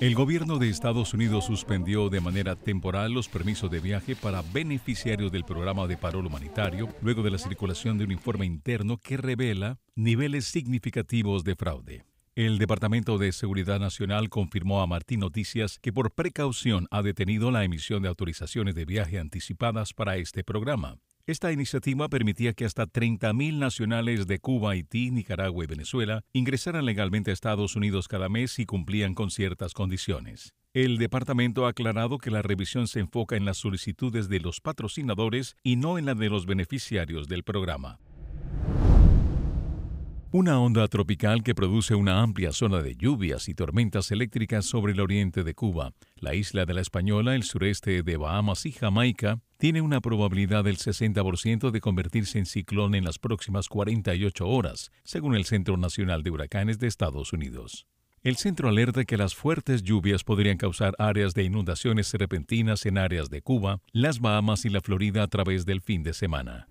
El gobierno de Estados Unidos suspendió de manera temporal los permisos de viaje para beneficiarios del programa de parol humanitario luego de la circulación de un informe interno que revela niveles significativos de fraude. El Departamento de Seguridad Nacional confirmó a Martín Noticias que por precaución ha detenido la emisión de autorizaciones de viaje anticipadas para este programa. Esta iniciativa permitía que hasta 30.000 nacionales de Cuba, Haití, Nicaragua y Venezuela ingresaran legalmente a Estados Unidos cada mes si cumplían con ciertas condiciones. El departamento ha aclarado que la revisión se enfoca en las solicitudes de los patrocinadores y no en la de los beneficiarios del programa. Una onda tropical que produce una amplia zona de lluvias y tormentas eléctricas sobre el oriente de Cuba, la isla de la Española, el sureste de Bahamas y Jamaica, tiene una probabilidad del 60% de convertirse en ciclón en las próximas 48 horas, según el Centro Nacional de Huracanes de Estados Unidos. El centro alerta que las fuertes lluvias podrían causar áreas de inundaciones repentinas en áreas de Cuba, las Bahamas y la Florida a través del fin de semana.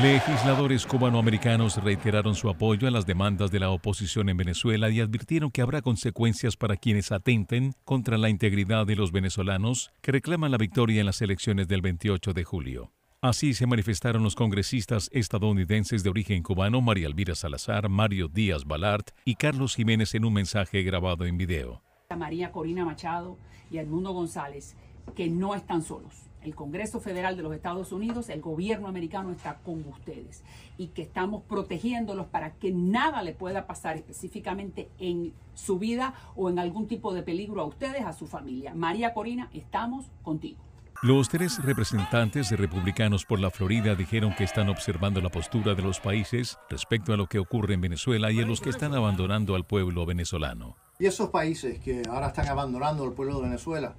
Legisladores cubanoamericanos reiteraron su apoyo a las demandas de la oposición en Venezuela y advirtieron que habrá consecuencias para quienes atenten contra la integridad de los venezolanos que reclaman la victoria en las elecciones del 28 de julio. Así se manifestaron los congresistas estadounidenses de origen cubano María Elvira Salazar, Mario Díaz Balart y Carlos Jiménez en un mensaje grabado en video. María Corina Machado y Edmundo González, que no están solos el Congreso Federal de los Estados Unidos, el gobierno americano está con ustedes y que estamos protegiéndolos para que nada le pueda pasar específicamente en su vida o en algún tipo de peligro a ustedes, a su familia. María Corina, estamos contigo. Los tres representantes republicanos por la Florida dijeron que están observando la postura de los países respecto a lo que ocurre en Venezuela y a los que están abandonando al pueblo venezolano. Y esos países que ahora están abandonando al pueblo de Venezuela,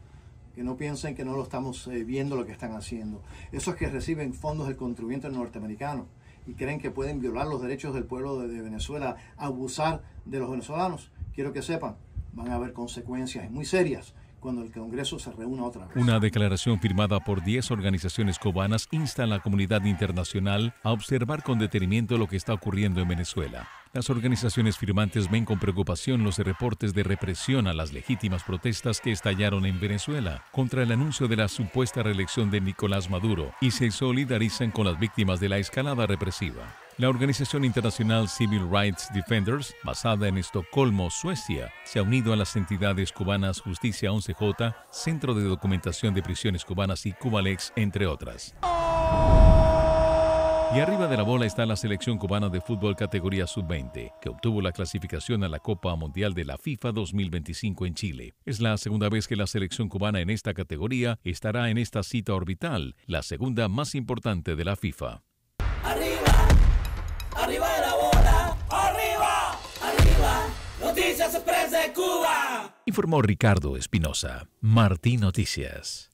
que no piensen que no lo estamos eh, viendo lo que están haciendo. Esos que reciben fondos del contribuyente norteamericano y creen que pueden violar los derechos del pueblo de, Venezuela, abusar de los venezolanos, quiero que sepan, van a haber consecuencias muy serias cuando el Congreso se reúna otra vez. Una declaración firmada por 10 organizaciones cubanas insta a la comunidad internacional a observar con detenimiento lo que está ocurriendo en Venezuela. Las organizaciones firmantes ven con preocupación los reportes de represión a las legítimas protestas que estallaron en Venezuela contra el anuncio de la supuesta reelección de Nicolás Maduro y se solidarizan con las víctimas de la escalada represiva. La organización internacional Civil Rights Defenders, basada en Estocolmo, Suecia, se ha unido a las entidades cubanas Justicia 11J, Centro de Documentación de Prisiones Cubanas y Cubalex, entre otras. Y arriba de la bola está la selección cubana de fútbol categoría sub-20, que obtuvo la clasificación a la Copa Mundial de la FIFA 2025 en Chile. Es la segunda vez que la selección cubana en esta categoría estará en esta cita orbital, la segunda más importante de la FIFA. Arriba, arriba la bola, arriba, arriba, noticias Cuba. Informó Ricardo Espinosa, Martín Noticias.